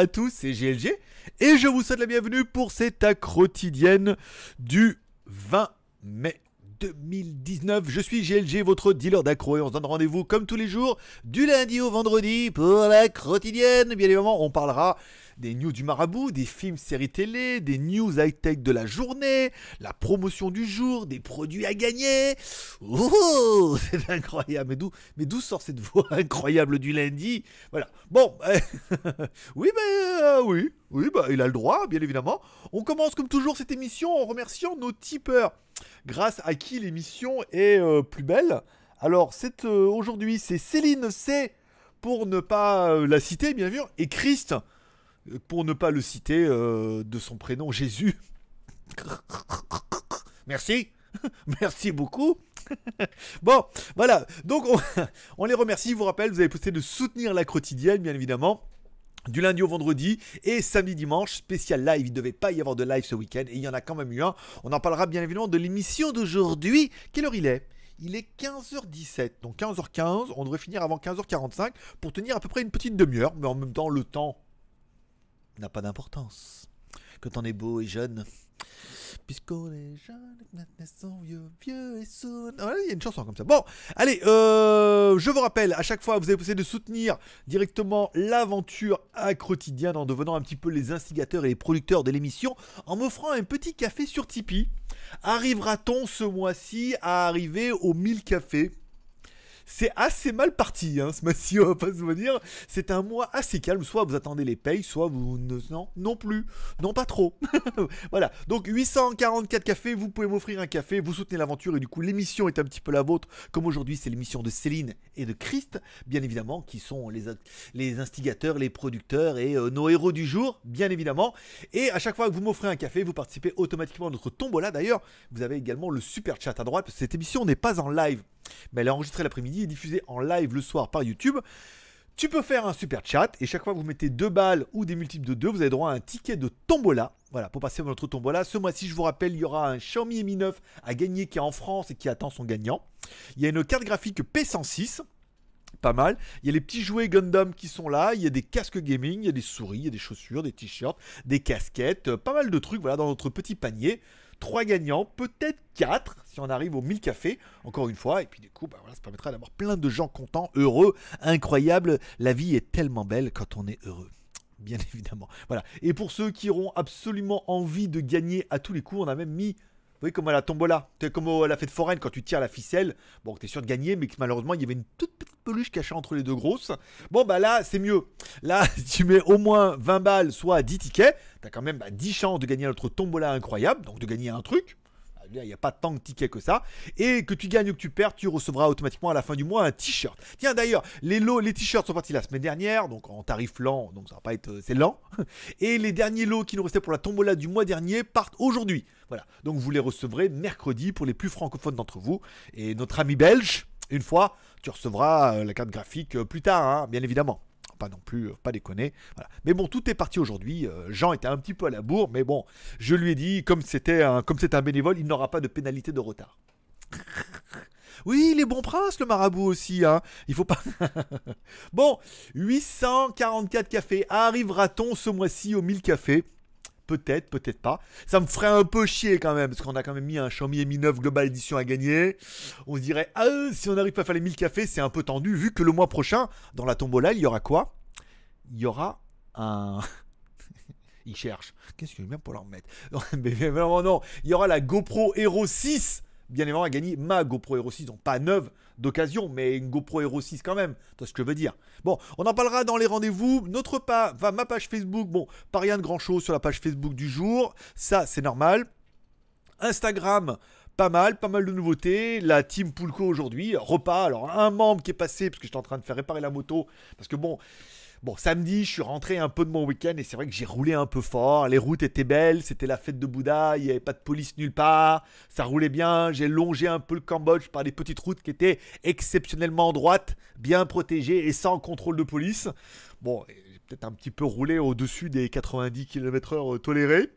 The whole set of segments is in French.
à tous, c'est GLG et je vous souhaite la bienvenue pour cette quotidienne du 20 mai 2019. Je suis GLG, votre dealer d'accro, et on se donne rendez-vous comme tous les jours, du lundi au vendredi, pour la quotidienne. Bien évidemment, on parlera des news du marabout, des films, séries télé, des news high-tech de la journée, la promotion du jour, des produits à gagner. Oh, oh c'est incroyable. Mais d'où sort cette voix incroyable du lundi Voilà. Bon, oui, ben, euh, oui, oui, ben, il a le droit, bien évidemment. On commence comme toujours cette émission en remerciant nos tipeurs, grâce à qui l'émission est euh, plus belle. Alors, euh, aujourd'hui, c'est Céline C pour ne pas la citer, bien sûr, et Christ pour ne pas le citer euh, de son prénom Jésus. Merci. Merci beaucoup. bon, voilà. Donc, on, les remercie. vous rappelle, vous avez posté de soutenir la quotidienne, bien évidemment. Du lundi au vendredi et samedi dimanche, spécial live. Il ne devait pas y avoir de live ce week-end et il y en a quand même eu un. On en parlera bien évidemment de l'émission d'aujourd'hui. Quelle heure il est il est 15h17, donc 15h15, on devrait finir avant 15h45 pour tenir à peu près une petite demi-heure, mais en même temps le temps n'a pas d'importance. Quand on est beau et jeune, puisqu'on est jeune, maintenant sont vieux, vieux et soon. Ah, il y a une chanson comme ça. Bon, allez, euh, je vous rappelle, à chaque fois, vous avez essayé de soutenir directement l'aventure à quotidien en devenant un petit peu les instigateurs et les producteurs de l'émission en m'offrant un petit café sur Tipeee. Arrivera-t-on ce mois-ci à arriver aux 1000 cafés c'est assez mal parti, hein, ce mois-ci, on va pas se dire. C'est un mois assez calme. Soit vous attendez les payes, soit vous ne. Non, non plus. Non, pas trop. voilà. Donc, 844 cafés, vous pouvez m'offrir un café, vous soutenez l'aventure et du coup, l'émission est un petit peu la vôtre. Comme aujourd'hui, c'est l'émission de Céline et de Christ, bien évidemment, qui sont les, les instigateurs, les producteurs et euh, nos héros du jour, bien évidemment. Et à chaque fois que vous m'offrez un café, vous participez automatiquement à notre tombola. D'ailleurs, vous avez également le super chat à droite. Cette émission n'est pas en live elle est enregistrée l'après-midi et diffusée en live le soir par YouTube. Tu peux faire un super chat et chaque fois que vous mettez deux balles ou des multiples de 2, vous avez droit à un ticket de tombola. Voilà, pour passer à notre tombola. Ce mois-ci, je vous rappelle, il y aura un Xiaomi Mi 9 à gagner qui est en France et qui attend son gagnant. Il y a une carte graphique P106 pas mal. Il y a les petits jouets Gundam qui sont là, il y a des casques gaming, il y a des souris, il y a des chaussures, des t-shirts, des casquettes, euh, pas mal de trucs voilà dans notre petit panier trois gagnants, peut-être quatre si on arrive aux 1000 cafés, encore une fois. Et puis du coup, bah, ça permettra d'avoir plein de gens contents, heureux, incroyables. La vie est tellement belle quand on est heureux bien évidemment. Voilà. Et pour ceux qui auront absolument envie de gagner à tous les coups, on a même mis voyez, comme à la tombola, comme à la fête foraine, quand tu tires la ficelle, bon, tu t'es sûr de gagner, mais malheureusement, il y avait une toute petite peluche cachée entre les deux grosses. Bon, bah là, c'est mieux. Là, tu mets au moins 20 balles, soit 10 tickets, t'as quand même 10 bah, chances de gagner notre tombola incroyable, donc de gagner un truc il n'y a pas tant de tickets que ça. Et que tu gagnes ou que tu perds, tu recevras automatiquement à la fin du mois un t-shirt. Tiens d'ailleurs, les lots, les t-shirts sont partis la semaine dernière, donc en tarif lent, donc ça va pas être euh, c'est lent. Et les derniers lots qui nous restaient pour la tombola du mois dernier partent aujourd'hui. Voilà, donc vous les recevrez mercredi pour les plus francophones d'entre vous. Et notre ami belge, une fois, tu recevras euh, la carte graphique euh, plus tard, hein, bien évidemment pas non plus, euh, pas déconner. Mais bon, tout est parti aujourd'hui. Euh, Jean était un petit peu à la bourre, mais bon, je lui ai dit, comme c'était un, comme un bénévole, il n'aura pas de pénalité de retard. Oui, il est bon prince, le marabout aussi, hein. Il faut pas. bon, 844 cafés. Arrivera-t-on ce mois-ci aux 1000 cafés Peut-être, peut-être pas. Ça me ferait un peu chier quand même, parce qu'on a quand même mis un Xiaomi Mi 9 Global Edition à gagner. On se dirait, ah, euh, si on n'arrive pas à faire les 1000 cafés, c'est un peu tendu, vu que le mois prochain, dans la tombola, il y aura quoi Il y aura un... Il cherche. Qu'est-ce que je viens pour leur mettre non, mais non. Il y aura la GoPro Hero 6 bien évidemment, à gagner ma GoPro Hero 6. Donc, pas neuve d'occasion, mais une GoPro Hero 6 quand même. c'est ce que je veux dire. Bon, on en parlera dans les rendez-vous. Notre pas, va ma page Facebook. Bon, pas rien de grand chose sur la page Facebook du jour. Ça, c'est normal. Instagram pas mal, pas mal de nouveautés. La team Poulco aujourd'hui, repas. Alors, un membre qui est passé, parce que j'étais en train de faire réparer la moto. Parce que bon, Bon, samedi, je suis rentré un peu de mon week-end et c'est vrai que j'ai roulé un peu fort. Les routes étaient belles, c'était la fête de Bouddha, il n'y avait pas de police nulle part, ça roulait bien. J'ai longé un peu le Cambodge par des petites routes qui étaient exceptionnellement droites, bien protégées et sans contrôle de police. Bon, peut-être un petit peu roulé au-dessus des 90 km/h euh, tolérés.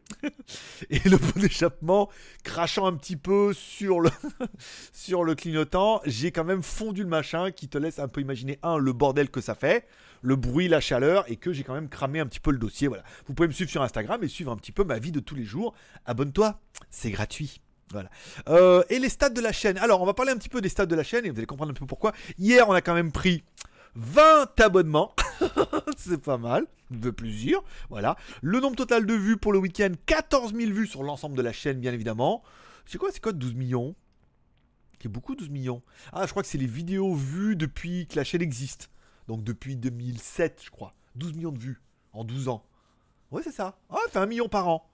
Et le bon d'échappement, crachant un petit peu sur le, sur le clignotant, j'ai quand même fondu le machin qui te laisse un peu imaginer, un, le bordel que ça fait, le bruit, la chaleur, et que j'ai quand même cramé un petit peu le dossier. Voilà. Vous pouvez me suivre sur Instagram et suivre un petit peu ma vie de tous les jours. Abonne-toi, c'est gratuit. Voilà. Euh, et les stats de la chaîne. Alors, on va parler un petit peu des stats de la chaîne et vous allez comprendre un peu pourquoi. Hier, on a quand même pris 20 abonnements. c'est pas mal, de plusieurs. Voilà. Le nombre total de vues pour le week-end, 14 000 vues sur l'ensemble de la chaîne, bien évidemment. C'est quoi, c'est quoi 12 millions C'est beaucoup 12 millions. Ah, je crois que c'est les vidéos vues depuis que la chaîne existe. Donc depuis 2007, je crois. 12 millions de vues en 12 ans. Ouais, c'est ça. Ah, c'est un million par an.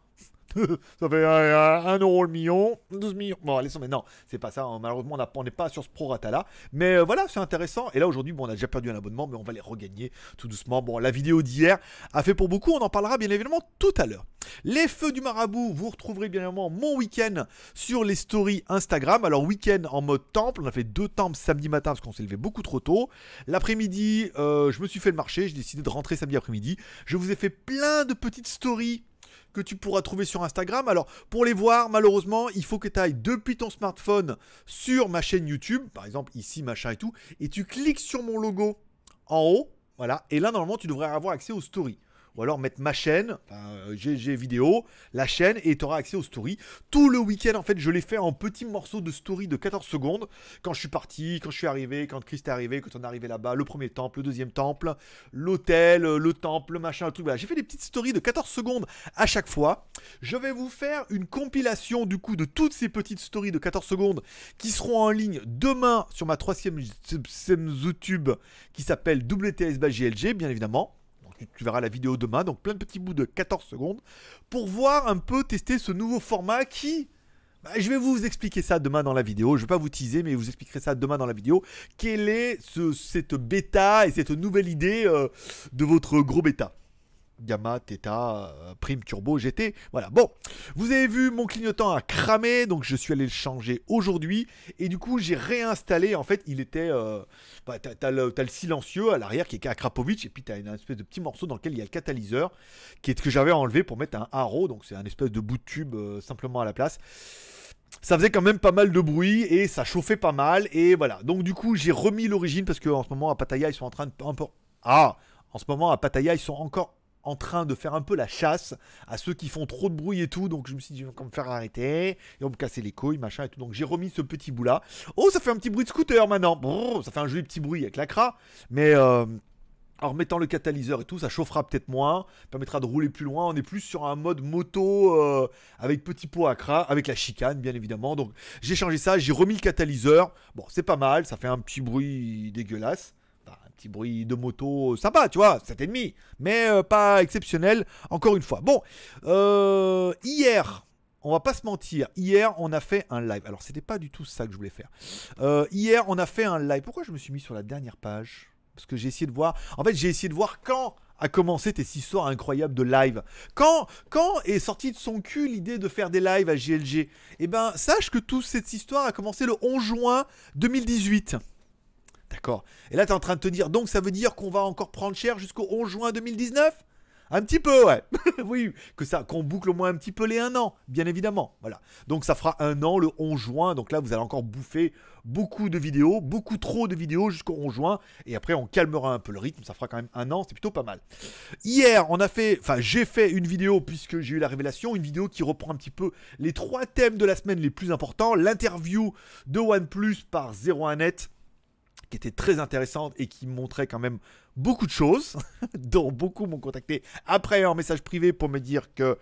ça fait un, euro le million, 12 millions. Bon, allez, mais non, c'est pas ça. Hein. Malheureusement, on n'est pas sur ce prorata là. Mais euh, voilà, c'est intéressant. Et là, aujourd'hui, bon, on a déjà perdu un abonnement, mais on va les regagner tout doucement. Bon, la vidéo d'hier a fait pour beaucoup. On en parlera bien évidemment tout à l'heure. Les feux du marabout, vous retrouverez bien évidemment mon week-end sur les stories Instagram. Alors, week-end en mode temple. On a fait deux temples samedi matin parce qu'on s'est levé beaucoup trop tôt. L'après-midi, euh, je me suis fait le marché. J'ai décidé de rentrer samedi après-midi. Je vous ai fait plein de petites stories que tu pourras trouver sur Instagram. Alors, pour les voir, malheureusement, il faut que tu ailles depuis ton smartphone sur ma chaîne YouTube, par exemple ici, machin et tout, et tu cliques sur mon logo en haut. Voilà, et là normalement tu devrais avoir accès aux stories ou alors mettre ma chaîne, GG euh, vidéo, la chaîne, et tu auras accès aux stories. Tout le week-end, en fait, je l'ai fait en petits morceaux de stories de 14 secondes. Quand je suis parti, quand je suis arrivé, quand Christ est arrivé, quand on est arrivé là-bas, le premier temple, le deuxième temple, l'hôtel, euh, le temple, le machin, le truc. Voilà, j'ai fait des petites stories de 14 secondes à chaque fois. Je vais vous faire une compilation du coup de toutes ces petites stories de 14 secondes qui seront en ligne demain sur ma troisième euh, YouTube qui s'appelle WTS bien évidemment tu, verras la vidéo demain, donc plein de petits bouts de 14 secondes, pour voir un peu tester ce nouveau format qui... Bah, je vais vous expliquer ça demain dans la vidéo, je ne vais pas vous teaser, mais je vous expliquerai ça demain dans la vidéo, quelle est cette bêta et cette nouvelle idée euh, de votre gros bêta. Gamma, Theta, euh, Prime, Turbo, GT. Voilà, bon. Vous avez vu, mon clignotant a cramé, donc je suis allé le changer aujourd'hui. Et du coup, j'ai réinstallé, en fait, il était... Euh, bah, t'as, le, silencieux à l'arrière qui est qu'à Krapovic, et puis t'as une espèce de petit morceau dans lequel il y a le catalyseur, qui est que j'avais enlevé pour mettre un haro, donc c'est un espèce de bout de tube euh, simplement à la place ça faisait quand même pas mal de bruit et ça chauffait pas mal et voilà. Donc du coup j'ai remis l'origine parce qu'en ce moment à Pattaya ils sont en train de ah en ce moment à Pattaya ils sont encore en train de faire un peu la chasse à ceux qui font trop de bruit et tout. Donc je me suis dit, je vais me faire arrêter. Et on me casser les couilles, machin et tout. Donc j'ai remis ce petit bout là. Oh, ça fait un petit bruit de scooter maintenant. ça fait un joli petit bruit avec la cra. Mais euh, en remettant le catalyseur et tout, ça chauffera peut-être moins. Permettra de rouler plus loin. On est plus sur un mode moto euh, avec petit pot à cra, avec la chicane bien évidemment. Donc j'ai changé ça, j'ai remis le catalyseur. Bon, c'est pas mal. Ça fait un petit bruit dégueulasse petit bruit de moto, euh, sympa, tu vois, ennemi mais euh, pas exceptionnel, encore une fois. Bon, euh, hier, on va pas se mentir, hier on a fait un live. Alors c'était pas du tout ça que je voulais faire. hier on a fait un live. Pourquoi je me suis mis sur la dernière page Parce que j'ai essayé de voir. En fait j'ai essayé de voir quand a commencé tes histoire incroyable de live. Quand, quand est sortie de son cul l'idée de faire des lives à GLG Eh ben sache que toute cette histoire a commencé le 11 juin 2018. D'accord. Et là, tu es en train de te dire, donc ça veut dire qu'on va encore prendre cher jusqu'au 11 juin 2019 un petit peu, ouais. oui, que ça, qu'on boucle au moins un petit peu les 1 an, bien évidemment. Voilà. Donc ça fera un an le 11 juin. Donc là, vous allez encore bouffer beaucoup de vidéos, beaucoup trop de vidéos jusqu'au 11 juin. Et après, on calmera un peu le rythme. Ça fera quand même un an. C'est plutôt pas mal. Hier, on a fait, enfin, j'ai fait une vidéo puisque j'ai eu la révélation, une vidéo qui reprend un petit peu les trois thèmes de la semaine les plus importants. L'interview de OnePlus par 01net qui était très intéressante et qui montrait quand même beaucoup de choses, dont beaucoup m'ont contacté après en message privé pour me dire que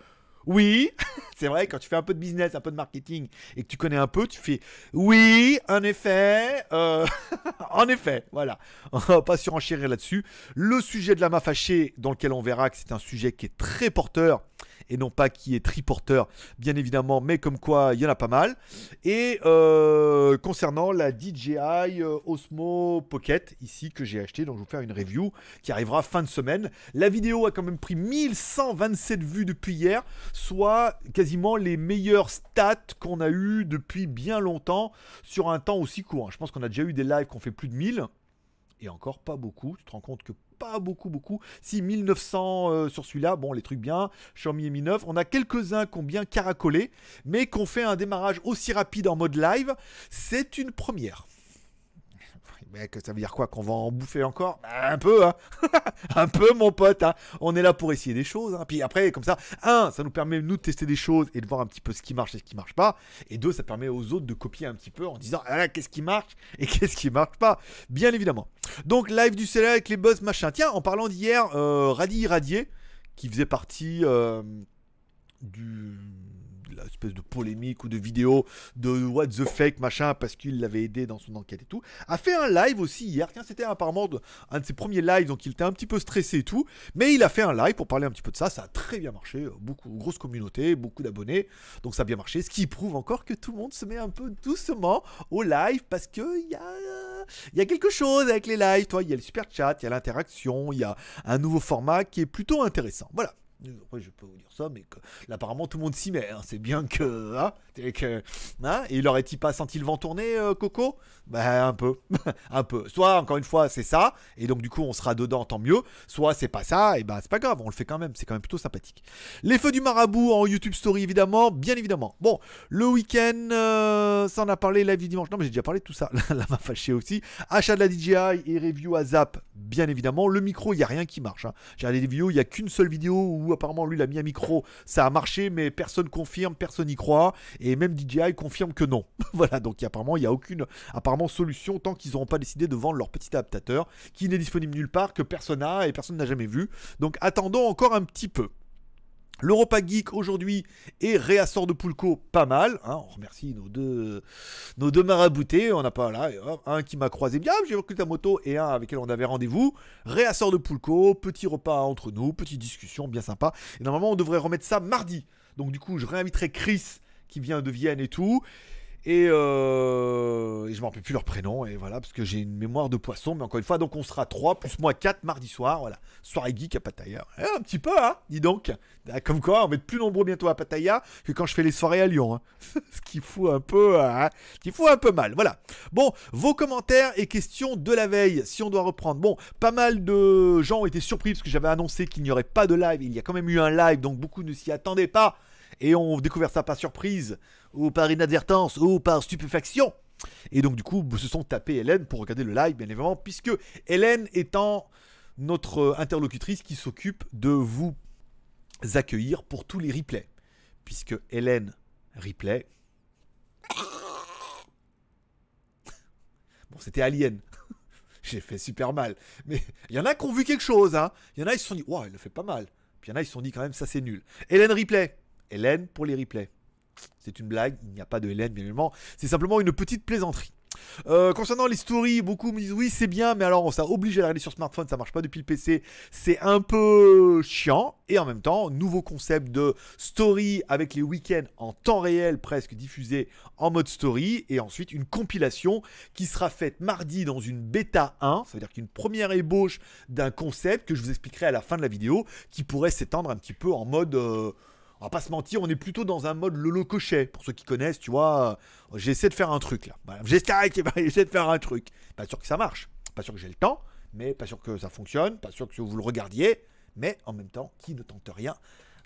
oui, c'est vrai, quand tu fais un peu de business, un peu de marketing et que tu connais un peu, tu fais oui, en effet, euh, en effet, voilà. On va pas surenchérir là-dessus. Le sujet de la main fâchée, dans lequel on verra que c'est un sujet qui est très porteur et non pas qui est triporteur, bien évidemment, mais comme quoi il y en a pas mal. Et euh, concernant la DJI euh, Osmo Pocket, ici que j'ai acheté, donc je vais vous faire une review qui arrivera fin de semaine. La vidéo a quand même pris 1127 vues depuis hier, soit quasiment les meilleures stats qu'on a eu depuis bien longtemps sur un temps aussi court. Je pense qu'on a déjà eu des lives qu'on fait plus de 1000 et encore pas beaucoup. Tu te rends compte que pas beaucoup, beaucoup. Si 1900 euh, sur celui-là, bon, les trucs bien, Xiaomi Mi 9, on a quelques-uns qui ont bien caracolé, mais qu'on fait un démarrage aussi rapide en mode live, c'est une première mais ça veut dire quoi Qu'on va en bouffer encore bah, Un peu, hein Un peu, mon pote, hein On est là pour essayer des choses. Hein Puis après, comme ça, un, ça nous permet, nous, de tester des choses et de voir un petit peu ce qui marche et ce qui marche pas. Et deux, ça permet aux autres de copier un petit peu en disant, ah, qu'est-ce qui marche et qu'est-ce qui marche pas Bien évidemment. Donc, live du CLA avec les boss, machin. Tiens, en parlant d'hier, euh, Radi Irradié, qui faisait partie euh, du espèce de polémique ou de vidéo de what the fake machin parce qu'il l'avait aidé dans son enquête et tout, a fait un live aussi hier. Tiens, c'était apparemment un de ses premiers lives, donc il était un petit peu stressé et tout, mais il a fait un live pour parler un petit peu de ça. Ça a très bien marché, beaucoup grosse communauté, beaucoup d'abonnés, donc ça a bien marché. Ce qui prouve encore que tout le monde se met un peu doucement au live parce que y a il y a quelque chose avec les lives, toi, il y a le super chat, il y a l'interaction, il y a un nouveau format qui est plutôt intéressant. Voilà, après, je peux vous dire ça, mais que, apparemment, tout le monde s'y met. Hein. C'est bien que. Hein, hein et il aurait-il pas senti le vent tourner, euh, Coco Bah un peu. un peu. Soit, encore une fois, c'est ça, et donc, du coup, on sera dedans, tant mieux. Soit, c'est pas ça, et ben, c'est pas grave, on le fait quand même. C'est quand même plutôt sympathique. Les Feux du Marabout en YouTube Story, évidemment, bien évidemment. Bon, le week-end, euh, ça, en a parlé live du dimanche. Non, mais j'ai déjà parlé de tout ça. Là m'a fâché aussi. Achat de la DJI et review à Zap, bien évidemment. Le micro, il n'y a rien qui marche. Hein. J'ai regardé des vidéos, il n'y a qu'une seule vidéo où apparemment lui l'a mia mis à micro, ça a marché, mais personne confirme, personne n'y croit, et même DJI confirme que non. voilà, donc apparemment il n'y a aucune apparemment solution tant qu'ils n'auront pas décidé de vendre leur petit adaptateur qui n'est disponible nulle part, que personne n'a et personne n'a jamais vu. Donc attendons encore un petit peu. L'Europa Geek aujourd'hui est réassort de Poulco, pas mal. Hein. on remercie nos deux, nos deux maraboutés. On n'a pas là un qui m'a croisé bien, j'ai recruté ta moto et un avec lequel on avait rendez-vous. Réassort de Poulco, petit repas entre nous, petite discussion bien sympa. Et normalement, on devrait remettre ça mardi. Donc, du coup, je réinviterai Chris qui vient de Vienne et tout. Euh, et, je ne me rappelle plus leur prénom, et voilà, parce que j'ai une mémoire de poisson, mais encore une fois, donc on sera 3 plus moi 4 mardi soir, voilà. Soirée geek à Pattaya. Eh, un petit peu, hein, dis donc. Bah, comme quoi, on va être plus nombreux bientôt à Pattaya que quand je fais les soirées à Lyon. Hein. Ce qui fout un peu, hein, hein, qui un peu mal, voilà. Bon, vos commentaires et questions de la veille, si on doit reprendre. Bon, pas mal de gens ont été surpris parce que j'avais annoncé qu'il n'y aurait pas de live, il y a quand même eu un live, donc beaucoup ne s'y attendaient pas et on découvert ça pas surprise ou par inadvertance, ou par stupéfaction. Et donc, du coup, se sont tapés Hélène pour regarder le live, bien évidemment, puisque Hélène étant notre interlocutrice qui s'occupe de vous accueillir pour tous les replays. Puisque Hélène replay. Bon, c'était Alien. J'ai fait super mal. Mais il y en a qui ont vu quelque chose, hein. Il y en a, ils se sont dit, waouh, il ne fait pas mal. Puis il y en a, ils se sont dit quand même, ça c'est nul. Hélène replay. Hélène pour les replays. C'est une blague, il n'y a pas de Hélène, bien évidemment. C'est simplement une petite plaisanterie. Euh, concernant les stories, beaucoup me disent oui c'est bien, mais alors on s'est obligé à la sur smartphone, ça marche pas depuis le PC, c'est un peu chiant. Et en même temps, nouveau concept de story avec les week-ends en temps réel presque diffusé en mode story, et ensuite une compilation qui sera faite mardi dans une bêta 1, ça veut dire qu'une première ébauche d'un concept que je vous expliquerai à la fin de la vidéo, qui pourrait s'étendre un petit peu en mode... Euh, on va pas se mentir, on est plutôt dans un mode Lolo Cochet. Pour ceux qui connaissent, tu vois, j'essaie de faire un truc là. Bah, j'essaie de faire un truc. Pas sûr que ça marche, pas sûr que j'ai le temps, mais pas sûr que ça fonctionne, pas sûr que vous le regardiez. Mais en même temps, qui ne tente rien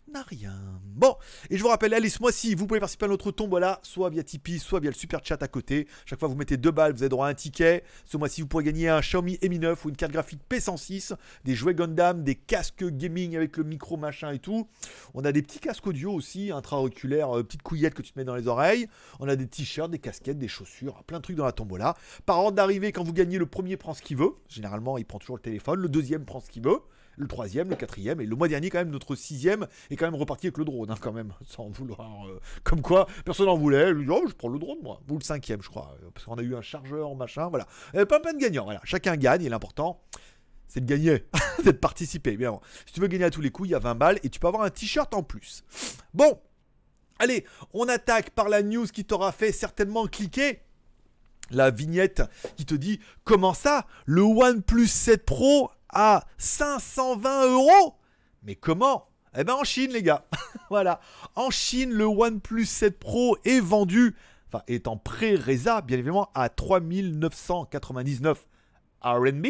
n'a rien. Bon, et je vous rappelle, allez, ce mois-ci, vous pouvez participer à notre tombola, soit via Tipeee, soit via le super chat à côté. Chaque fois, vous mettez deux balles, vous avez droit à un ticket. Ce mois-ci, vous pourrez gagner un Xiaomi Mi 9 ou une carte graphique P106, des jouets Gundam, des casques gaming avec le micro machin et tout. On a des petits casques audio aussi, intra oculaires euh, petites couillettes que tu te mets dans les oreilles. On a des t-shirts, des casquettes, des chaussures, plein de trucs dans la tombola. Par ordre d'arrivée, quand vous gagnez, le premier prend ce qu'il veut. Généralement, il prend toujours le téléphone. Le deuxième prend ce qu'il veut le troisième, le quatrième, et le mois dernier, quand même, notre sixième est quand même reparti avec le drone, hein, quand même, sans vouloir. Euh, comme quoi, personne n'en voulait, je, oh, je prends le drone, moi, ou le cinquième, je crois, euh, parce qu'on a eu un chargeur, machin, voilà. Et euh, pas plein de gagnants, voilà, chacun gagne, et l'important, c'est de gagner, c'est de participer, bien. Si tu veux gagner à tous les coups, il y a 20 balles, et tu peux avoir un t-shirt en plus. Bon, allez, on attaque par la news qui t'aura fait certainement cliquer la vignette qui te dit comment ça le OnePlus 7 Pro à 520 euros. Mais comment Eh ben en Chine les gars. voilà. En Chine, le OnePlus 7 Pro est vendu, enfin est en pré resa bien évidemment, à 3999 RMB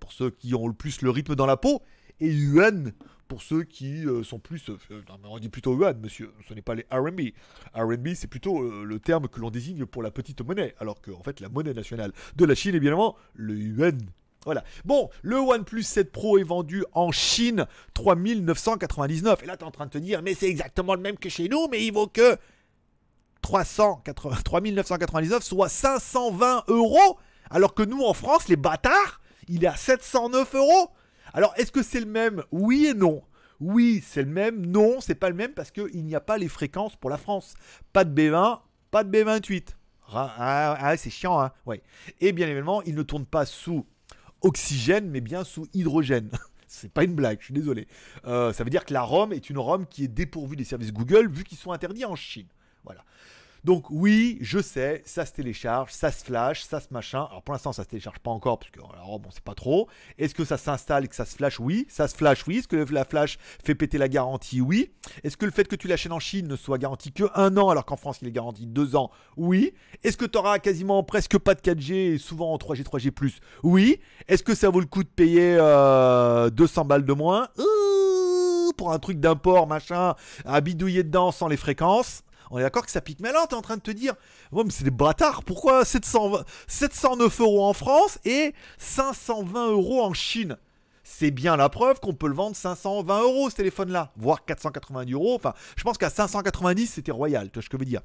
pour ceux qui ont le plus le rythme dans la peau et yuan pour ceux qui euh, sont plus. Euh, on dit plutôt yuan, monsieur, ce n'est pas les RMB. RMB, c'est plutôt euh, le terme que l'on désigne pour la petite monnaie, alors qu'en en fait, la monnaie nationale de la Chine est bien évidemment le yuan. Voilà. Bon, le OnePlus 7 Pro est vendu en Chine 3999. Et là, tu es en train de te dire, mais c'est exactement le même que chez nous, mais il vaut que 3999, soit 520 euros. Alors que nous, en France, les bâtards, il est à 709 euros. Alors, est-ce que c'est le même Oui et non. Oui, c'est le même. Non, c'est pas le même parce qu'il n'y a pas les fréquences pour la France. Pas de B20, pas de B28. Ah, ah c'est chiant, hein. Ouais. Et bien évidemment, il ne tourne pas sous oxygène, mais bien sous hydrogène. C'est pas une blague, je suis désolé. Euh, ça veut dire que la rome est une rome qui est dépourvue des services Google vu qu'ils sont interdits en Chine. Voilà. Donc oui, je sais, ça se télécharge, ça se flash, ça se machin. Alors pour l'instant, ça se télécharge pas encore parce que oh, bon, c'est pas trop. Est-ce que ça s'installe et que ça se flash Oui, ça se flash. Oui, est-ce que la flash fait péter la garantie Oui. Est-ce que le fait que tu l'achètes en Chine ne soit garanti que un an alors qu'en France il est garanti deux ans Oui. Est-ce que tu auras quasiment presque pas de 4G et souvent en 3G, 3G+. Oui. Est-ce que ça vaut le coup de payer 200 euh, balles de moins euh, pour un truc d'import machin à bidouiller dedans sans les fréquences on est d'accord que ça pique. Mais alors, t'es en train de te dire, mais c'est des bâtards. Pourquoi 709 euros en France et 520 euros en Chine c'est bien la preuve qu'on peut le vendre 520 euros ce téléphone-là, voire 490 euros. Enfin, je pense qu'à 590 c'était royal, tu vois ce que je veux dire.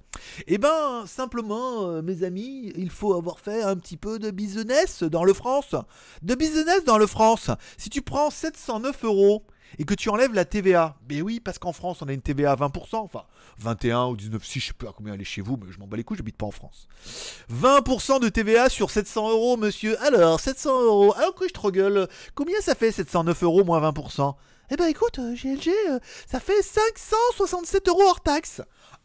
Eh ben, simplement, euh, mes amis, il faut avoir fait un petit peu de business dans le France, de business dans le France. Si tu prends 709 euros et que tu enlèves la TVA. Mais ben oui, parce qu'en France, on a une TVA à 20%, enfin 21 ou 19, si je sais pas combien elle est chez vous, mais je m'en bats les couilles, j'habite pas en France. 20% de TVA sur 700 euros, monsieur. Alors, 700 euros, alors ah, que je te gueule, combien ça fait 709 euros moins 20% eh ben écoute, GLG, euh, euh, ça fait 567 euros hors taxe.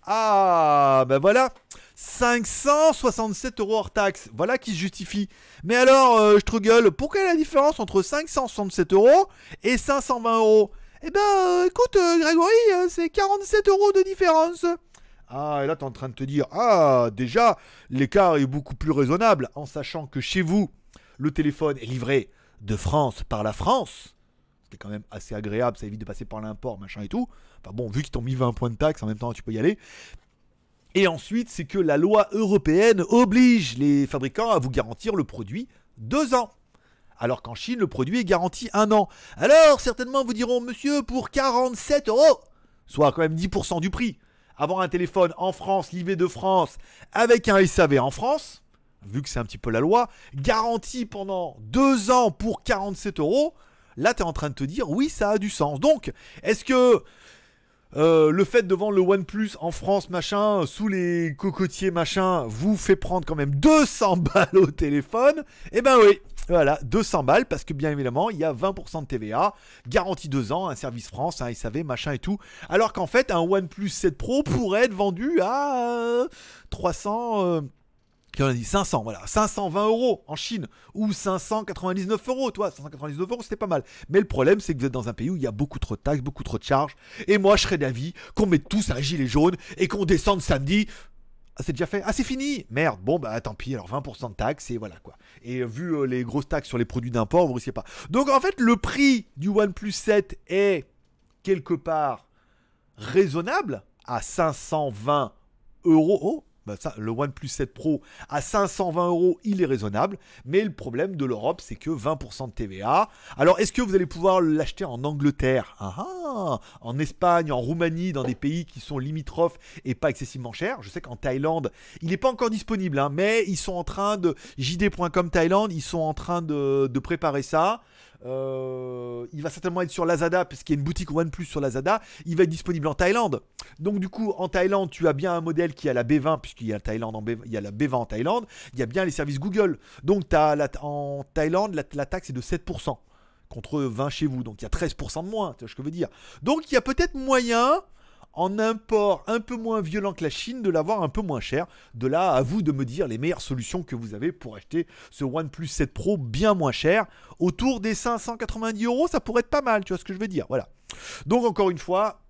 Ah, ben voilà, 567 euros hors taxe. Voilà qui se justifie. Mais alors, euh, Struggle, pourquoi la différence entre 567 euros et 520 euros Eh ben, euh, écoute, euh, Grégory, euh, c'est 47 euros de différence. Ah, et là, es en train de te dire, ah, déjà, l'écart est beaucoup plus raisonnable en sachant que chez vous, le téléphone est livré de France par la France. C'est quand même assez agréable, ça évite de passer par l'import, machin et tout. Enfin bon, vu qu'ils t'ont mis 20 points de taxe, en même temps, tu peux y aller. Et ensuite, c'est que la loi européenne oblige les fabricants à vous garantir le produit deux ans. Alors qu'en Chine, le produit est garanti un an. Alors, certainement, vous diront, monsieur, pour 47 euros, soit quand même 10% du prix, avoir un téléphone en France, livé de France, avec un SAV en France, vu que c'est un petit peu la loi, garanti pendant deux ans pour 47 euros, là, tu es en train de te dire, oui, ça a du sens. Donc, est-ce que euh, le fait de vendre le OnePlus en France, machin, sous les cocotiers, machin, vous fait prendre quand même 200 balles au téléphone. Eh ben oui, voilà, 200 balles, parce que bien évidemment, il y a 20% de TVA, garantie 2 ans, un service France, un hein, SAV, machin et tout. Alors qu'en fait, un OnePlus 7 Pro pourrait être vendu à 300... Euh, qui a dit 500, voilà, 520 euros en Chine ou 599 euros, toi, 599 euros, c'était pas mal. Mais le problème, c'est que vous êtes dans un pays où il y a beaucoup trop de taxes, beaucoup trop de charges. Et moi, je serais d'avis qu'on mette tous un gilet jaune et qu'on descende samedi. Ah, c'est déjà fait Ah, c'est fini Merde, bon, bah tant pis, alors 20% de taxes et voilà quoi. Et euh, vu euh, les grosses taxes sur les produits d'import, vous risquez pas. Donc en fait, le prix du OnePlus 7 est quelque part raisonnable à 520 euros. Oh, bah, ça, le OnePlus 7 Pro à 520 euros, il est raisonnable. Mais le problème de l'Europe, c'est que 20% de TVA. Alors, est-ce que vous allez pouvoir l'acheter en Angleterre ah, ah. Ah, en Espagne, en Roumanie, dans des pays qui sont limitrophes et pas excessivement chers. Je sais qu'en Thaïlande, il n'est pas encore disponible, hein, mais ils sont en train de. JD.com Thaïlande, ils sont en train de, préparer ça. Euh, il va certainement être sur Lazada, puisqu'il y a une boutique OnePlus sur Lazada. Il va être disponible en Thaïlande. Donc, du coup, en Thaïlande, tu as bien un modèle qui a la B20, puisqu'il y a, Thaïlande il y a la B20 en Thaïlande. Il y a bien les services Google. Donc, as en Thaïlande, la taxe est de 7% contre 20 chez vous. Donc il y a 13% de moins, tu vois ce que je veux dire. Donc il y a peut-être moyen, en import un peu moins violent que la Chine, de l'avoir un peu moins cher. De là, à vous de me dire les meilleures solutions que vous avez pour acheter ce OnePlus 7 Pro bien moins cher. Autour des 590 euros, ça pourrait être pas mal, tu vois ce que je veux dire. Voilà. Donc encore une fois,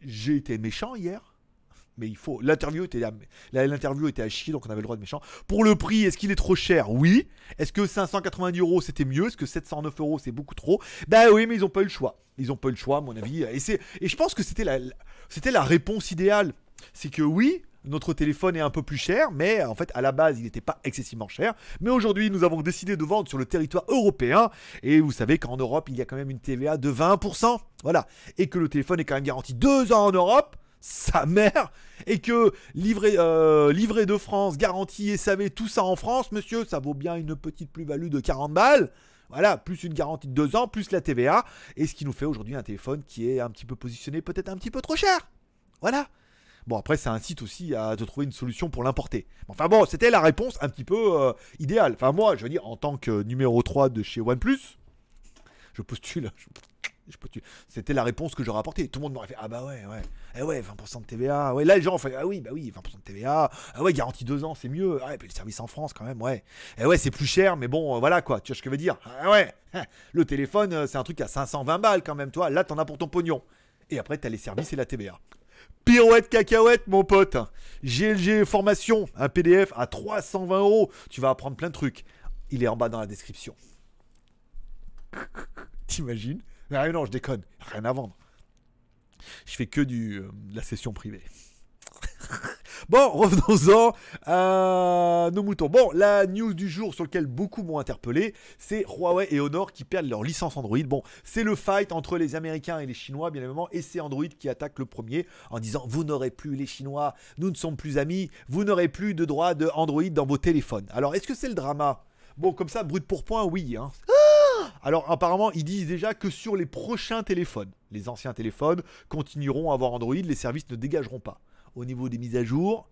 j'ai été méchant hier mais il faut. L'interview était, à... l'interview était à chier, donc on avait le droit de méchant. Pour le prix, est-ce qu'il est trop cher Oui. Est-ce que 590 euros c'était mieux Est-ce que 709 euros c'est beaucoup trop Bah oui, mais ils n'ont pas eu le choix. Ils n'ont pas eu le choix, à mon avis. Et, c'est... et je pense que c'était la... c'était la réponse idéale. C'est que oui, notre téléphone est un peu plus cher, mais en fait, à la base, il n'était pas excessivement cher. Mais aujourd'hui, nous avons décidé de vendre sur le territoire européen. Et vous savez qu'en Europe, il y a quand même une TVA de 20%. Voilà. Et que le téléphone est quand même garanti 2 ans en Europe sa mère et que livré, euh, de France, garantie SAV, tout ça en France, monsieur, ça vaut bien une petite plus-value de 40 balles. Voilà, plus une garantie de 2 ans, plus la TVA, et ce qui nous fait aujourd'hui un téléphone qui est un petit peu positionné, peut-être un petit peu trop cher. Voilà. Bon, après, ça incite aussi à te trouver une solution pour l'importer. Enfin bon, c'était la réponse un petit peu euh, idéale. Enfin, moi, je veux dire, en tant que numéro 3 de chez OnePlus, je postule c'était la réponse que j'aurais apportée. Tout le monde m'aurait fait Ah bah ouais, ouais. Eh ouais, 20% de TVA. Ouais, là, les gens Ah oui, bah oui, 20% de TVA. Ah ouais, garantie 2 ans, c'est mieux. Ah, et le service en France, quand même, ouais. Eh ouais, c'est plus cher, mais bon, euh, voilà quoi. Tu vois ce que je veux dire ah ouais. Le téléphone, euh, c'est un truc à 520 balles quand même, toi. Là, t'en as pour ton pognon. Et après, t'as les services et la TVA. Pirouette cacahuète, mon pote. GLG formation, un PDF à 320 euros. Tu vas apprendre plein de trucs. Il est en bas dans la description. T'imagines ah non, je déconne, rien à vendre. Je fais que du, euh, de la session privée. Bon, revenons-en à nos moutons. Bon, la news du jour sur laquelle beaucoup m'ont interpellé, c'est Huawei et Honor qui perdent leur licence Android. Bon, c'est le fight entre les Américains et les Chinois, bien évidemment, et c'est Android qui attaque le premier en disant Vous n'aurez plus les Chinois, nous ne sommes plus amis, vous n'aurez plus de droit de Android dans vos téléphones. Alors, est-ce que c'est le drama Bon, comme ça, brut pour point, oui. Hein. Ah alors apparemment, ils disent déjà que sur les prochains téléphones, les anciens téléphones continueront à avoir Android, les services ne dégageront pas. Au niveau des mises à jour,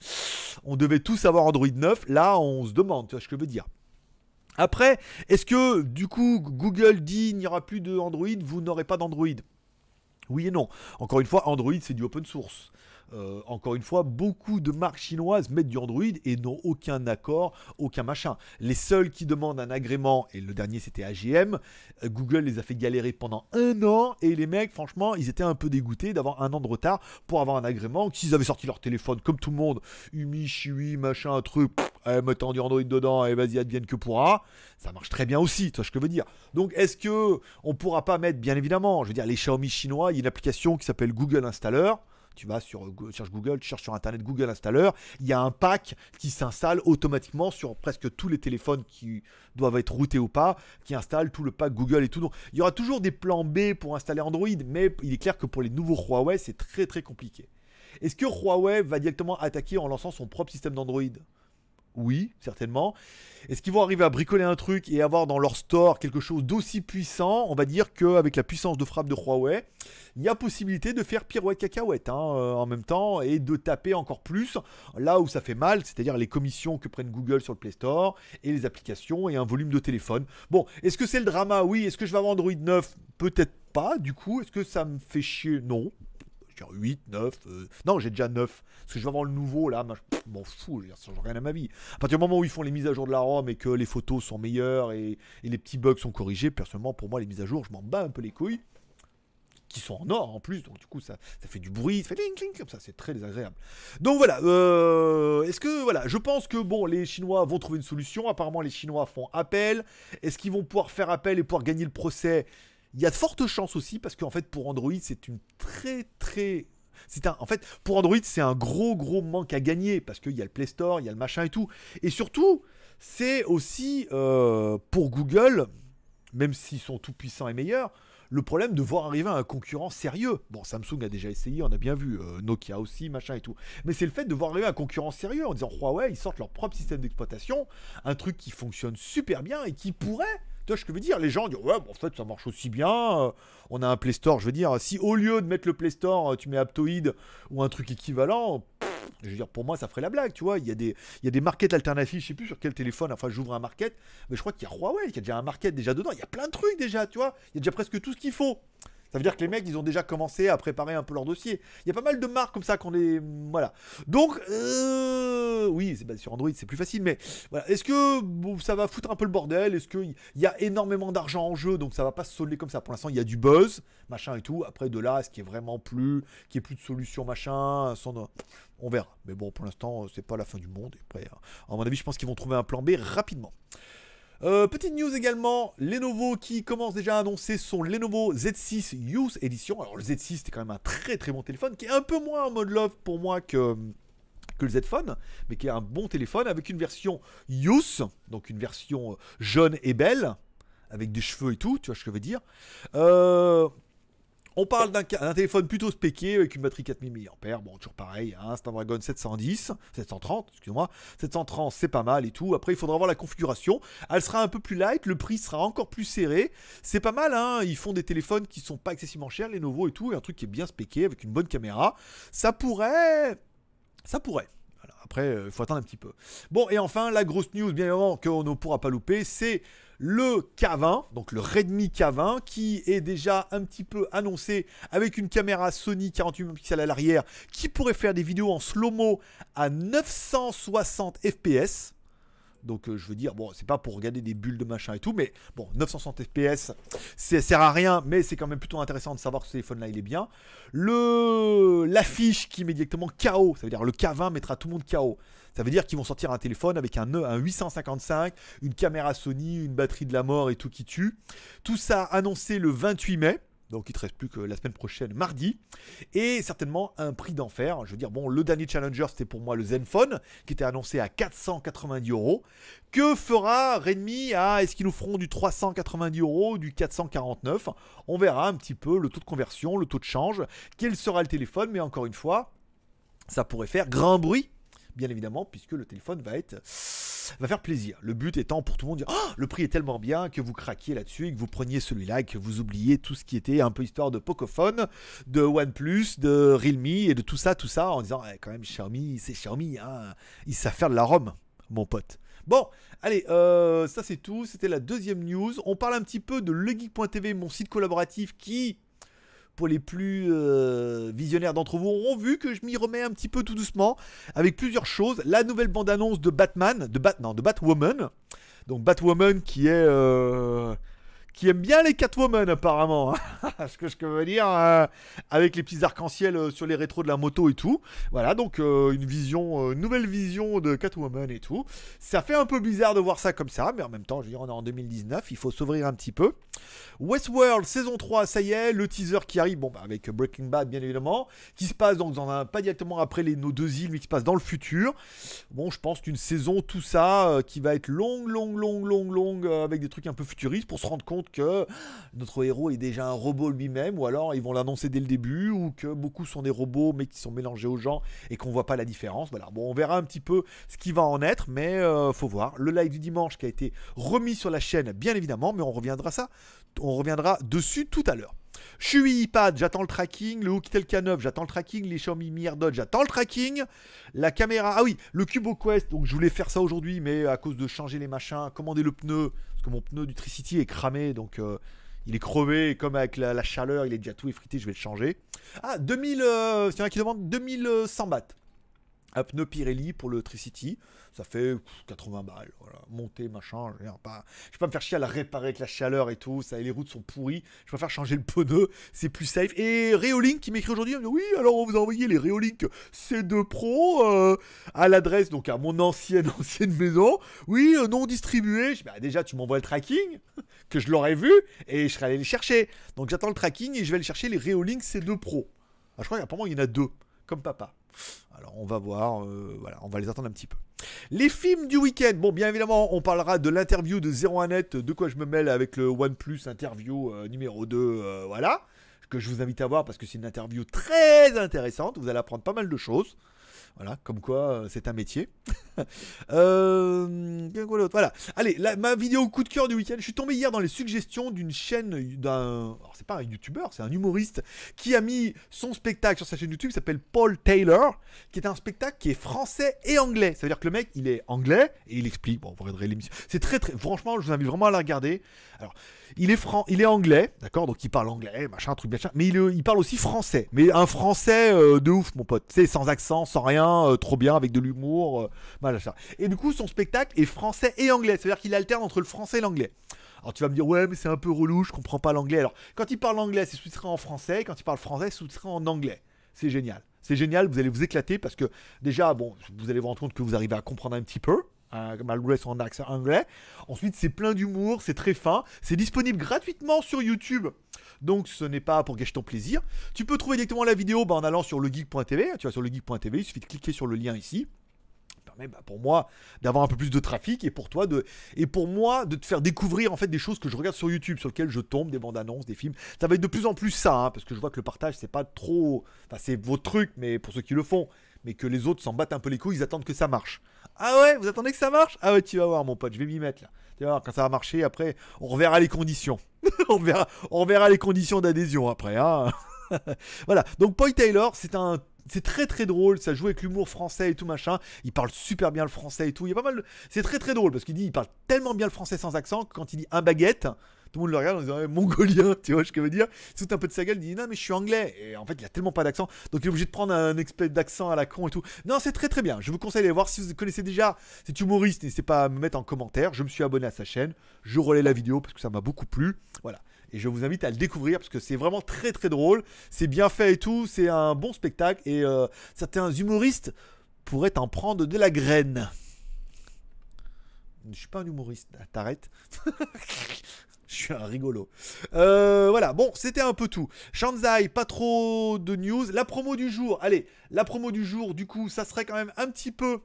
on devait tous avoir Android 9, là on se demande, tu vois ce que je veux dire. Après, est-ce que du coup Google dit il n'y aura plus de Android, vous n'aurez pas d'Android Oui et non. Encore une fois, Android c'est du open source. Euh, encore une fois, beaucoup de marques chinoises mettent du Android et n'ont aucun accord, aucun machin. Les seuls qui demandent un agrément, et le dernier c'était AGM, euh, Google les a fait galérer pendant un an, et les mecs, franchement, ils étaient un peu dégoûtés d'avoir un an de retard pour avoir un agrément. S'ils avaient sorti leur téléphone, comme tout le monde, Umi, Chiwi, machin, un truc, eh, mettant du Android dedans, et vas-y, advienne que pourra, ça marche très bien aussi, tu vois ce que je veux dire. Donc est-ce que on pourra pas mettre, bien évidemment, je veux dire, les Xiaomi chinois, il y a une application qui s'appelle Google Installer tu vas sur cherche Google, tu cherches sur Internet Google Installer. Il y a un pack qui s'installe automatiquement sur presque tous les téléphones qui doivent être routés ou pas, qui installe tout le pack Google et tout. il y aura toujours des plans B pour installer Android, mais il est clair que pour les nouveaux Huawei, c'est très très compliqué. Est-ce que Huawei va directement attaquer en lançant son propre système d'Android oui, certainement. Est-ce qu'ils vont arriver à bricoler un truc et avoir dans leur store quelque chose d'aussi puissant On va dire qu'avec la puissance de frappe de Huawei, il y a possibilité de faire pirouette cacahuète hein, euh, en même temps et de taper encore plus là où ça fait mal, c'est-à-dire les commissions que prennent Google sur le Play Store et les applications et un volume de téléphone. Bon, est-ce que c'est le drama Oui. Est-ce que je vais avoir Android 9 Peut-être pas. Du coup, est-ce que ça me fait chier Non. 8, 9. Euh, non, j'ai déjà 9. Parce que je vais avoir le nouveau là, je m'en fous, ça change rien à ma vie. À partir du moment où ils font les mises à jour de la ROM et que les photos sont meilleures et, les petits bugs sont corrigés, personnellement, pour moi, les mises à jour, je m'en bats un peu les couilles. Qui sont en or en plus, donc du coup, ça, fait du bruit, ça fait comme ça, c'est très désagréable. Donc voilà, euh, est-ce que, voilà, je pense que bon, les Chinois vont trouver une solution. Apparemment, les Chinois font appel. Est-ce qu'ils vont pouvoir faire appel et pouvoir gagner le procès il y a de fortes chances aussi parce qu'en fait pour Android c'est une très très c'est un, en fait, pour Android, c'est un gros gros manque à gagner parce qu'il y a le Play Store, il y a le machin et tout. Et surtout, c'est aussi euh, pour Google, même s'ils sont tout puissants et meilleurs, le problème de voir arriver un concurrent sérieux. Bon, Samsung a déjà essayé, on a bien vu, euh, Nokia aussi, machin et tout. Mais c'est le fait de voir arriver un concurrent sérieux en disant Huawei, ils sortent leur propre système d'exploitation, un truc qui fonctionne super bien et qui pourrait tu vois ce que je veux dire Les gens disent Ouais, bon, en fait, ça marche aussi bien. Euh, on a un Play Store. Je veux dire, si au lieu de mettre le Play Store, euh, tu mets Aptoid ou un truc équivalent, je veux dire, pour moi, ça ferait la blague. Tu vois, il y, a des, il y a des markets alternatifs. Je sais plus sur quel téléphone. Enfin, j'ouvre un market. Mais je crois qu'il y a Huawei qui a déjà un market déjà dedans. Il y a plein de trucs déjà. Tu vois, il y a déjà presque tout ce qu'il faut. Ça veut dire que les mecs, ils ont déjà commencé à préparer un peu leur dossier. Il y a pas mal de marques comme ça qu'on est. Voilà. Donc, euh, oui, c'est sur Android, c'est plus facile, mais voilà. Est-ce que ça va foutre un peu le bordel Est-ce qu'il y a énormément d'argent en jeu, donc ça va pas se solder comme ça Pour l'instant, il y a du buzz, machin et tout. Après, de là, est ce qui est vraiment plus. qu'il n'y plus de solution, machin, On verra. Mais bon, pour l'instant, c'est pas la fin du monde. Et après, à mon avis, je pense qu'ils vont trouver un plan B rapidement. Euh, petite news également, Lenovo qui commence déjà à annoncer son Lenovo Z6 Youth Edition. Alors le Z6 c'était quand même un très très bon téléphone qui est un peu moins en mode love pour moi que que le Z Phone, mais qui est un bon téléphone avec une version youth, donc une version euh, jeune et belle, avec des cheveux et tout, tu vois ce que je veux dire. Euh, on parle d'un téléphone plutôt spéqué euh, avec une batterie 4000 mAh. Bon, toujours pareil, hein, Snapdragon un Dragon 710, 730, excusez moi 730, c'est pas mal et tout. Après, il faudra voir la configuration. Elle sera un peu plus light, le prix sera encore plus serré. C'est pas mal, hein. Ils font des téléphones qui sont pas excessivement chers, les nouveaux et tout, et un truc qui est bien spéqué avec une bonne caméra. Ça pourrait. Ça pourrait. Après, euh, il faut attendre un petit peu. Bon, et enfin, la grosse news, bien évidemment, qu'on ne pourra pas louper, c'est le K20, donc le Redmi K20, qui est déjà un petit peu annoncé avec une caméra Sony 48 pixels à l'arrière, qui pourrait faire des vidéos en slow-mo à 960 fps. Donc euh, je veux dire, bon, c'est pas pour regarder des bulles de machin et tout, mais bon, 960 FPS, ça sert à rien, mais c'est quand même plutôt intéressant de savoir que ce téléphone-là, il est bien. Le L'affiche qui met directement KO, ça veut dire le K20 mettra tout le monde KO. Ça veut dire qu'ils vont sortir un téléphone avec un, un 855, une caméra Sony, une batterie de la mort et tout qui tue. Tout ça annoncé le 28 mai. Donc il te reste plus que la semaine prochaine, mardi. Et certainement un prix d'enfer. Je veux dire, bon, le dernier challenger, c'était pour moi le Zenfone, qui était annoncé à 490 euros. Que fera Redmi à Est-ce qu'ils nous feront du 390 euros, du 449 On verra un petit peu le taux de conversion, le taux de change, quel sera le téléphone, mais encore une fois, ça pourrait faire grand bruit bien évidemment, puisque le téléphone va être va faire plaisir. Le but étant pour tout le monde dire oh, le prix est tellement bien que vous craquiez là-dessus et que vous preniez celui-là et que vous oubliez tout ce qui était un peu histoire de Pocophone, de OnePlus, de Realme et de tout ça, tout ça en disant eh, quand même Xiaomi, c'est Xiaomi, hein, il sait faire de la Rome, mon pote. Bon, allez, euh, ça c'est tout. C'était la deuxième news. On parle un petit peu de legeek.tv, mon site collaboratif qui pour les plus euh, visionnaires d'entre vous, ont vu que je m'y remets un petit peu tout doucement avec plusieurs choses. La nouvelle bande-annonce de Batman, de, Bat, non, de Batwoman. Donc Batwoman qui est... Euh, qui aime bien les Catwoman apparemment. Hein. Ce que je veux dire, euh, avec les petits arc en ciel euh, sur les rétros de la moto et tout. Voilà, donc euh, une vision, nouvelle vision de Catwoman et tout. Ça fait un peu bizarre de voir ça comme ça, mais en même temps, je veux dire, on est en 2019, il faut s'ouvrir un petit peu. Westworld saison 3, ça y est, le teaser qui arrive, bon, bah, avec Breaking Bad bien évidemment, qui se passe donc pas directement après les, nos deux îles, mais qui se passe dans le futur. Bon, je pense qu'une saison, tout ça, qui va être longue, longue, longue, longue, longue, avec des trucs un peu futuristes pour se rendre compte que notre héros est déjà un robot lui-même, ou alors ils vont l'annoncer dès le début, ou que beaucoup sont des robots mais qui sont mélangés aux gens et qu'on voit pas la différence. Voilà, bon, on verra un petit peu ce qui va en être, mais euh, faut voir. Le live du dimanche qui a été remis sur la chaîne, bien évidemment, mais on reviendra ça, on reviendra dessus tout à l'heure. Chui iPad, j'attends le tracking. Le Oukitel K9, j'attends le tracking. Les Xiaomi Mi Dodge, j'attends le tracking. La caméra, ah oui, le Cubo Quest. Donc je voulais faire ça aujourd'hui, mais à cause de changer les machins, commander le pneu, mon pneu du Tricity est cramé, donc euh, il est crevé. comme avec la, chaleur, il est déjà tout effrité, je vais le changer. Ah, 2000. Euh, c'est a qui demande 2100 bahts un pneu Pirelli pour le Tricity, ça fait 80 balles, voilà. monter, machin, je ne pas, vais pas me faire chier à la réparer avec la chaleur et tout, et les routes sont pourries, je faire changer le pneu, c'est plus safe. Et Reolink qui m'écrit aujourd'hui, oui, alors on vous a envoyé les Reolink C2 Pro euh, à l'adresse, donc à mon ancienne, ancienne maison, oui, euh, non distribué, je, bah, déjà tu m'envoies le tracking, que je l'aurais vu, et je serais allé les chercher. Donc j'attends le tracking et je vais aller chercher les Reolink C2 Pro. Ah, je crois qu'apparemment il y en a deux, comme papa on va voir, euh, voilà, on va les attendre un petit peu. Les films du week-end, bon bien évidemment on parlera de l'interview de à net de quoi je me mêle avec le OnePlus interview euh, numéro 2, euh, voilà, que je vous invite à voir parce que c'est une interview très intéressante, vous allez apprendre pas mal de choses. Voilà, comme quoi euh, c'est un métier. euh, voilà. Allez, ma vidéo coup de cœur du week-end. Je suis tombé hier dans les suggestions d'une chaîne d'un. c'est pas un youtubeur, c'est un humoriste qui a mis son spectacle sur sa chaîne YouTube. s'appelle Paul Taylor, qui est un spectacle qui est français et anglais. Ça veut dire que le mec, il est anglais et il explique. Bon, vous regarderez l'émission. C'est très, très. Franchement, je vous invite vraiment à la regarder. Alors, il est franc, il est anglais, d'accord. Donc il parle anglais, machin, truc, machin. Mais il, euh, parle aussi français. Mais un français euh, de ouf, mon pote. C'est sans accent, sans rien euh, trop bien, avec de l'humour. Euh, et du coup, son spectacle est français et anglais. C'est-à-dire qu'il alterne entre le français et l'anglais. Alors tu vas me dire, ouais, mais c'est un peu relou, je comprends pas l'anglais. Alors, quand il parle anglais, c'est sous-titré en français. Quand il parle français, c'est sous-titré en anglais. C'est génial. C'est génial, vous allez vous éclater parce que déjà, bon, vous allez vous rendre compte que vous arrivez à comprendre un petit peu malgré son accent anglais. Ensuite, c'est plein d'humour, c'est très fin, c'est disponible gratuitement sur YouTube. Donc ce n'est pas pour gâcher ton plaisir. Tu peux trouver directement la vidéo bah, en allant sur legeek.tv. Tu vas sur legeek.tv, il suffit de cliquer sur le lien ici. Ça permet bah, pour moi d'avoir un peu plus de trafic et pour toi de et pour moi de te faire découvrir en fait des choses que je regarde sur YouTube sur lesquelles je tombe des bandes annonces des films ça va être de plus en plus ça hein, parce que je vois que le partage c'est pas trop enfin c'est vos trucs mais pour ceux qui le font mais que les autres s'en battent un peu les couilles ils attendent que ça marche ah ouais, vous attendez que ça marche Ah ouais, tu vas voir, mon pote, je vais m'y mettre là. Tu vas voir, quand ça va marcher, après, on reverra les conditions. on, verra, on verra les conditions d'adhésion après. Hein voilà, donc Poi Taylor, c'est un c'est très très drôle, ça joue avec l'humour français et tout machin. Il parle super bien le français et tout. Il y a pas mal. C'est très très drôle parce qu'il dit, il parle tellement bien le français sans accent que quand il dit un baguette, tout le monde le regarde en disant eh, mongolien, tu vois ce que je veux dire Tout un peu de sa gueule, il dit non, mais je suis anglais. Et en fait, il a tellement pas d'accent, donc il est obligé de prendre un expert d'accent à la con et tout. Non, c'est très très bien. Je vous conseille d'aller voir si vous connaissez déjà cet humoriste. N'hésitez pas à me mettre en commentaire. Je me suis abonné à sa chaîne. Je relais la vidéo parce que ça m'a beaucoup plu. Voilà et je vous invite à le découvrir parce que c'est vraiment très très drôle, c'est bien fait et tout, c'est un bon spectacle et euh, certains humoristes pourraient en prendre de la graine. Je suis pas un humoriste, t'arrêtes. Je suis un rigolo. Euh, voilà, bon, c'était un peu tout. Shanzai, pas trop de news. La promo du jour, allez, la promo du jour, du coup, ça serait quand même un petit peu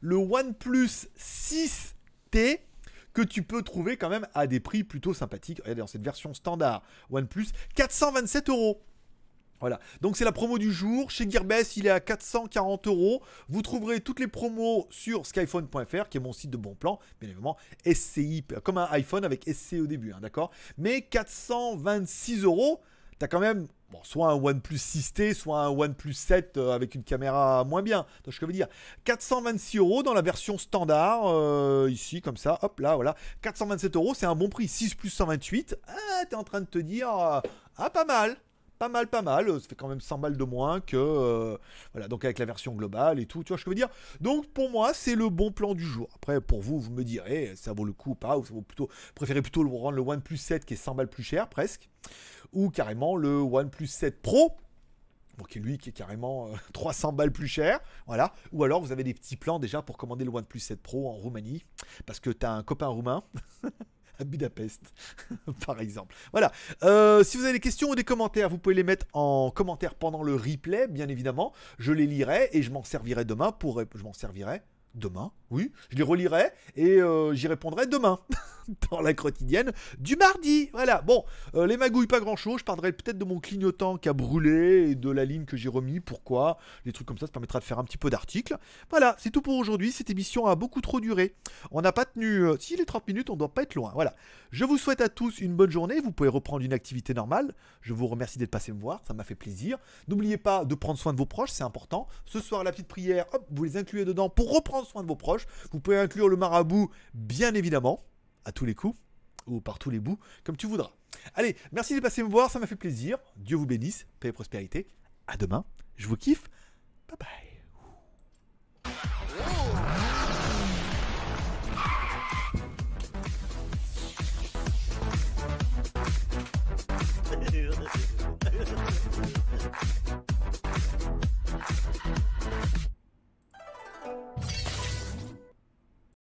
le OnePlus 6T que tu peux trouver quand même à des prix plutôt sympathiques. Regardez, dans cette version standard OnePlus, 427 euros. Voilà, donc c'est la promo du jour. Chez Gearbest, il est à 440 euros. Vous trouverez toutes les promos sur skyphone.fr, qui est mon site de bon plan, bien évidemment. SCI, comme un iPhone avec SC au début, hein, d'accord Mais 426 euros, t'as quand même bon, soit un OnePlus 6T, soit un OnePlus 7 euh, avec une caméra moins bien. Donc, je veux dire 426 euros dans la version standard, euh, ici, comme ça, hop là, voilà. 427 euros, c'est un bon prix. 6 plus 128, hein, t'es en train de te dire, euh, ah, pas mal pas mal, pas mal. Ça fait quand même 100 balles de moins que. Euh, voilà, donc avec la version globale et tout, tu vois ce que je veux dire. Donc pour moi, c'est le bon plan du jour. Après, pour vous, vous me direz, ça vaut le coup ou pas, ou ça plutôt. Préférez plutôt le rendre le OnePlus 7 qui est 100 balles plus cher presque, ou carrément le OnePlus 7 Pro. donc qui est lui qui est carrément 300 euh, balles plus cher, voilà. Ou alors vous avez des petits plans déjà pour commander le OnePlus 7 Pro en Roumanie, parce que tu as un copain roumain à Budapest, par exemple. Voilà. Euh, si vous avez des questions ou des commentaires, vous pouvez les mettre en commentaire pendant le replay, bien évidemment. Je les lirai et je m'en servirai demain pour. Je m'en servirai demain oui, je les relirai et euh, j'y répondrai demain dans la quotidienne du mardi. Voilà, bon, euh, les magouilles, pas grand chose. Je parlerai peut-être de mon clignotant qui a brûlé et de la ligne que j'ai remis, pourquoi, les trucs comme ça, ça permettra de faire un petit peu d'articles. Voilà, c'est tout pour aujourd'hui. Cette émission a beaucoup trop duré. On n'a pas tenu, euh, si les 30 minutes, on ne doit pas être loin. Voilà, je vous souhaite à tous une bonne journée. Vous pouvez reprendre une activité normale. Je vous remercie d'être passé me voir, ça m'a fait plaisir. N'oubliez pas de prendre soin de vos proches, c'est important. Ce soir, la petite prière, hop, vous les incluez dedans pour reprendre soin de vos proches. Vous pouvez inclure le marabout, bien évidemment, à tous les coups, ou par tous les bouts, comme tu voudras. Allez, merci de passer me voir, ça m'a fait plaisir. Dieu vous bénisse, paix et prospérité. À demain, je vous kiffe. Bye bye.